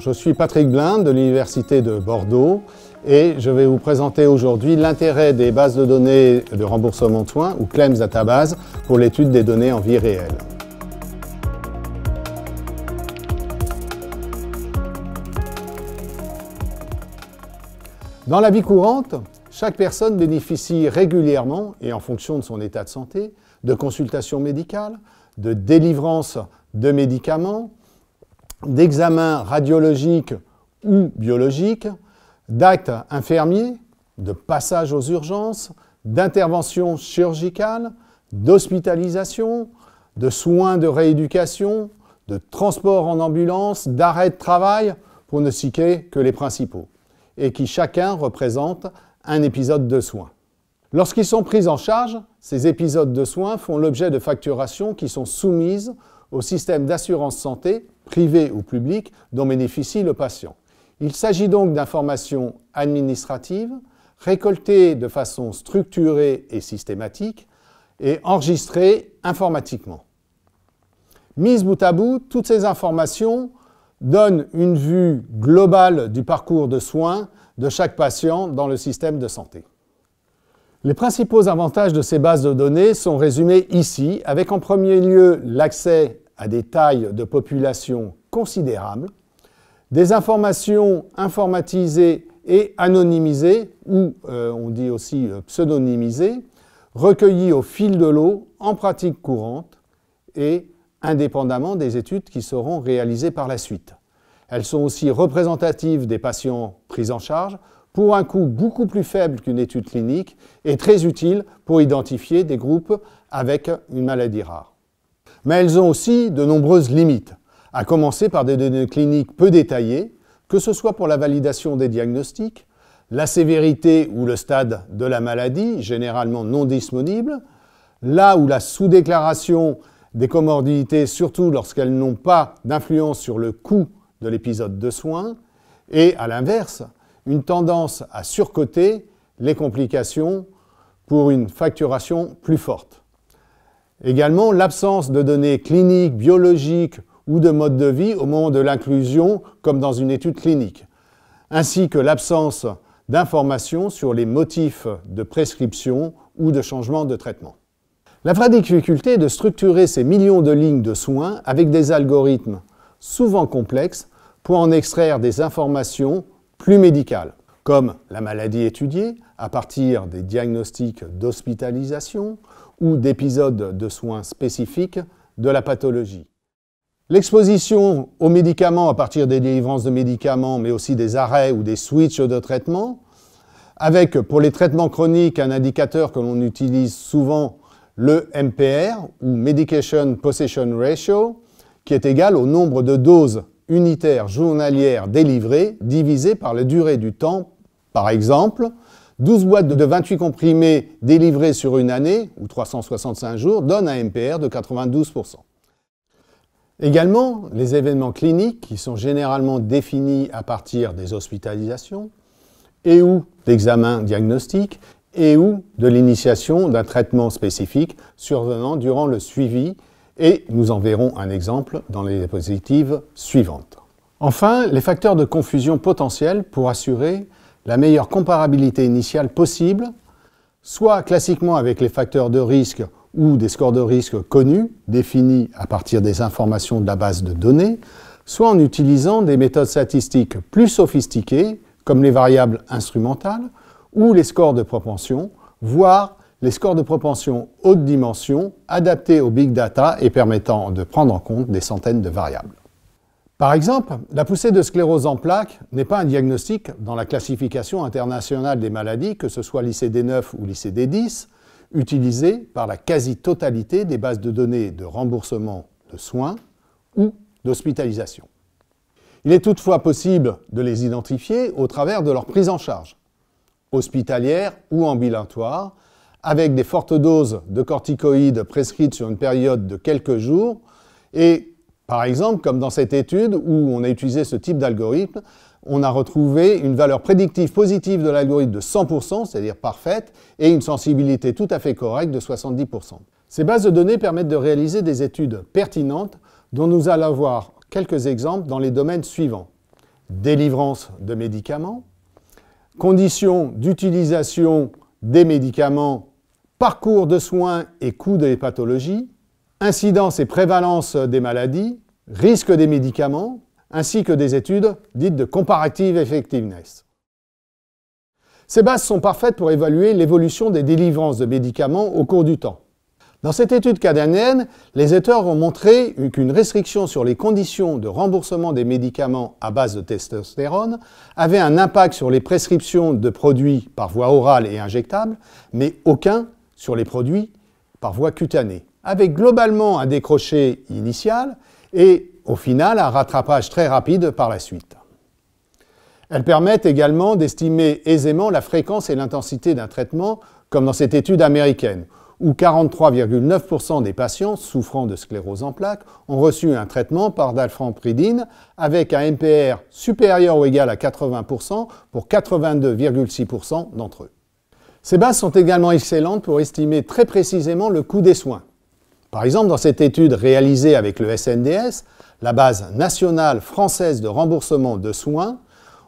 Je suis Patrick Blin de l'Université de Bordeaux et je vais vous présenter aujourd'hui l'intérêt des bases de données de remboursement soins ou Claims Database pour l'étude des données en vie réelle. Dans la vie courante, chaque personne bénéficie régulièrement, et en fonction de son état de santé, de consultations médicales, de délivrance de médicaments, d'examens radiologiques ou biologiques, d'actes infirmiers, de passage aux urgences, d'interventions chirurgicales, d'hospitalisation, de soins de rééducation, de transport en ambulance, d'arrêt de travail, pour ne citer que les principaux, et qui chacun représente un épisode de soins. Lorsqu'ils sont pris en charge, ces épisodes de soins font l'objet de facturations qui sont soumises au système d'assurance santé privées ou publiques dont bénéficie le patient. Il s'agit donc d'informations administratives récoltées de façon structurée et systématique et enregistrées informatiquement. Mises bout à bout, toutes ces informations donnent une vue globale du parcours de soins de chaque patient dans le système de santé. Les principaux avantages de ces bases de données sont résumés ici, avec en premier lieu l'accès à des tailles de population considérables, des informations informatisées et anonymisées, ou euh, on dit aussi euh, pseudonymisées, recueillies au fil de l'eau en pratique courante et indépendamment des études qui seront réalisées par la suite. Elles sont aussi représentatives des patients pris en charge pour un coût beaucoup plus faible qu'une étude clinique et très utiles pour identifier des groupes avec une maladie rare mais elles ont aussi de nombreuses limites, à commencer par des données cliniques peu détaillées, que ce soit pour la validation des diagnostics, la sévérité ou le stade de la maladie, généralement non disponible, là où la sous-déclaration des comorbidités, surtout lorsqu'elles n'ont pas d'influence sur le coût de l'épisode de soins, et à l'inverse, une tendance à surcoter les complications pour une facturation plus forte. Également, l'absence de données cliniques, biologiques ou de mode de vie au moment de l'inclusion, comme dans une étude clinique, ainsi que l'absence d'informations sur les motifs de prescription ou de changement de traitement. La vraie difficulté est de structurer ces millions de lignes de soins avec des algorithmes souvent complexes pour en extraire des informations plus médicales comme la maladie étudiée à partir des diagnostics d'hospitalisation ou d'épisodes de soins spécifiques de la pathologie. L'exposition aux médicaments à partir des délivrances de médicaments, mais aussi des arrêts ou des switches de traitement, avec pour les traitements chroniques un indicateur que l'on utilise souvent, le MPR ou Medication Possession Ratio, qui est égal au nombre de doses unitaires journalières délivrées divisé par la durée du temps par exemple, 12 boîtes de 28 comprimés délivrées sur une année, ou 365 jours, donnent un MPR de 92%. Également, les événements cliniques, qui sont généralement définis à partir des hospitalisations, et ou d'examens diagnostiques, et ou de l'initiation d'un traitement spécifique survenant durant le suivi, et nous en verrons un exemple dans les diapositives suivantes. Enfin, les facteurs de confusion potentiels pour assurer la meilleure comparabilité initiale possible, soit classiquement avec les facteurs de risque ou des scores de risque connus, définis à partir des informations de la base de données, soit en utilisant des méthodes statistiques plus sophistiquées, comme les variables instrumentales ou les scores de propension, voire les scores de propension haute dimension adaptés au big data et permettant de prendre en compte des centaines de variables. Par exemple, la poussée de sclérose en plaques n'est pas un diagnostic dans la classification internationale des maladies, que ce soit l'ICD9 ou l'ICD10, utilisée par la quasi-totalité des bases de données de remboursement de soins ou d'hospitalisation. Il est toutefois possible de les identifier au travers de leur prise en charge, hospitalière ou ambulatoire, avec des fortes doses de corticoïdes prescrites sur une période de quelques jours et par exemple, comme dans cette étude où on a utilisé ce type d'algorithme, on a retrouvé une valeur prédictive positive de l'algorithme de 100%, c'est-à-dire parfaite, et une sensibilité tout à fait correcte de 70%. Ces bases de données permettent de réaliser des études pertinentes dont nous allons voir quelques exemples dans les domaines suivants. Délivrance de médicaments, conditions d'utilisation des médicaments, parcours de soins et coûts des pathologies, incidence et prévalence des maladies, risque des médicaments, ainsi que des études dites de comparative effectiveness. Ces bases sont parfaites pour évaluer l'évolution des délivrances de médicaments au cours du temps. Dans cette étude cadanienne, les auteurs ont montré qu'une restriction sur les conditions de remboursement des médicaments à base de testostérone avait un impact sur les prescriptions de produits par voie orale et injectable, mais aucun sur les produits par voie cutanée avec globalement un décroché initial et au final un rattrapage très rapide par la suite. Elles permettent également d'estimer aisément la fréquence et l'intensité d'un traitement, comme dans cette étude américaine, où 43,9% des patients souffrant de sclérose en plaques ont reçu un traitement par dalframpridine avec un MPR supérieur ou égal à 80% pour 82,6% d'entre eux. Ces bases sont également excellentes pour estimer très précisément le coût des soins. Par exemple, dans cette étude réalisée avec le SNDS, la base nationale française de remboursement de soins,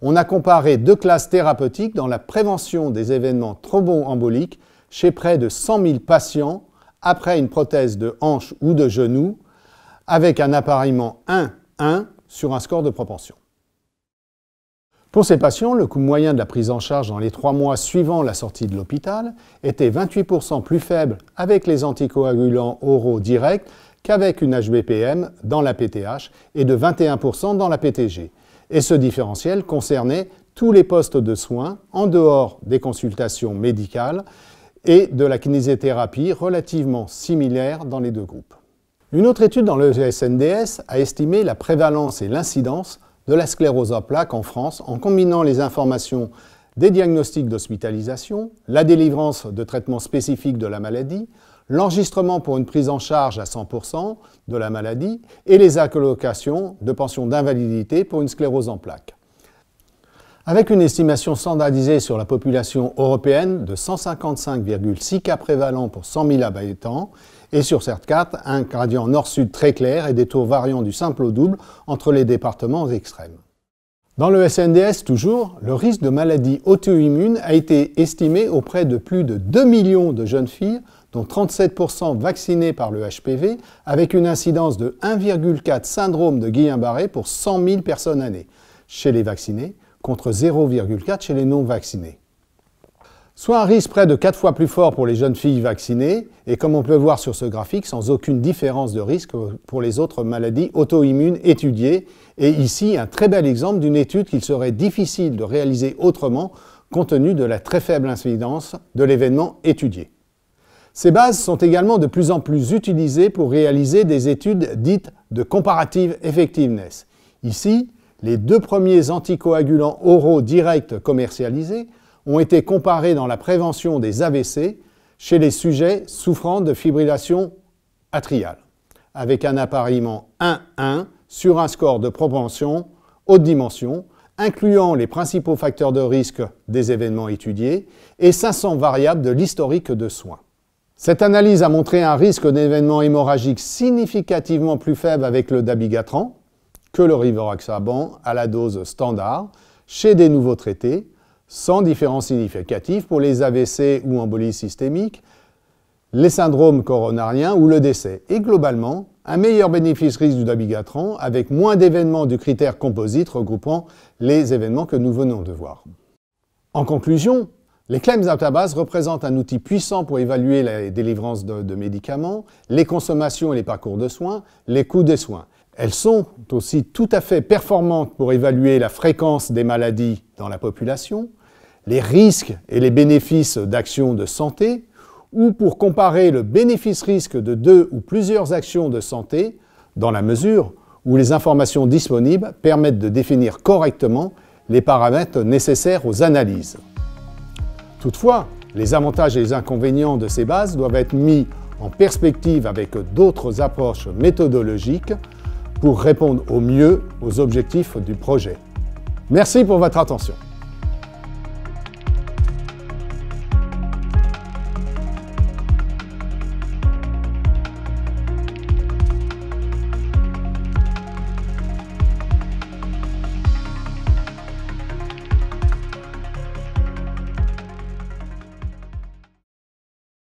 on a comparé deux classes thérapeutiques dans la prévention des événements thromboemboliques chez près de 100 000 patients après une prothèse de hanche ou de genou avec un appareillement 1-1 sur un score de propension. Pour ces patients, le coût moyen de la prise en charge dans les trois mois suivant la sortie de l'hôpital était 28% plus faible avec les anticoagulants oraux directs qu'avec une HBPM dans la PTH et de 21% dans la PTG. Et ce différentiel concernait tous les postes de soins en dehors des consultations médicales et de la kinésithérapie relativement similaire dans les deux groupes. Une autre étude dans le SNDS a estimé la prévalence et l'incidence de la sclérose en plaques en France en combinant les informations des diagnostics d'hospitalisation, la délivrance de traitements spécifiques de la maladie, l'enregistrement pour une prise en charge à 100% de la maladie et les allocations de pension d'invalidité pour une sclérose en plaques. Avec une estimation standardisée sur la population européenne de 155,6 cas prévalents pour 100 000 habitants et sur cette carte, un gradient nord-sud très clair et des taux variant du simple au double entre les départements extrêmes. Dans le SNDS toujours, le risque de maladie auto-immune a été estimé auprès de plus de 2 millions de jeunes filles, dont 37% vaccinées par le HPV, avec une incidence de 1,4 syndrome de Guillain-Barré pour 100 000 personnes années chez les vaccinés, contre 0,4 chez les non-vaccinés soit un risque près de 4 fois plus fort pour les jeunes filles vaccinées, et comme on peut voir sur ce graphique, sans aucune différence de risque pour les autres maladies auto-immunes étudiées. Et ici, un très bel exemple d'une étude qu'il serait difficile de réaliser autrement compte tenu de la très faible incidence de l'événement étudié. Ces bases sont également de plus en plus utilisées pour réaliser des études dites de comparative effectiveness. Ici, les deux premiers anticoagulants oraux directs commercialisés ont été comparés dans la prévention des AVC chez les sujets souffrant de fibrillation atriale, avec un appareillement 1-1 sur un score de propension haute dimension, incluant les principaux facteurs de risque des événements étudiés et 500 variables de l'historique de soins. Cette analyse a montré un risque d'événements hémorragique significativement plus faible avec le dabigatran que le rivaroxaban à la dose standard chez des nouveaux traités sans différence significative pour les AVC ou embolies systémiques, les syndromes coronariens ou le décès. Et globalement, un meilleur bénéfice-risque du dabigatran avec moins d'événements du critère composite regroupant les événements que nous venons de voir. En conclusion, les claims database représentent un outil puissant pour évaluer la délivrance de médicaments, les consommations et les parcours de soins, les coûts des soins. Elles sont aussi tout à fait performantes pour évaluer la fréquence des maladies dans la population, les risques et les bénéfices d'actions de santé, ou pour comparer le bénéfice-risque de deux ou plusieurs actions de santé, dans la mesure où les informations disponibles permettent de définir correctement les paramètres nécessaires aux analyses. Toutefois, les avantages et les inconvénients de ces bases doivent être mis en perspective avec d'autres approches méthodologiques pour répondre au mieux aux objectifs du projet. Merci pour votre attention.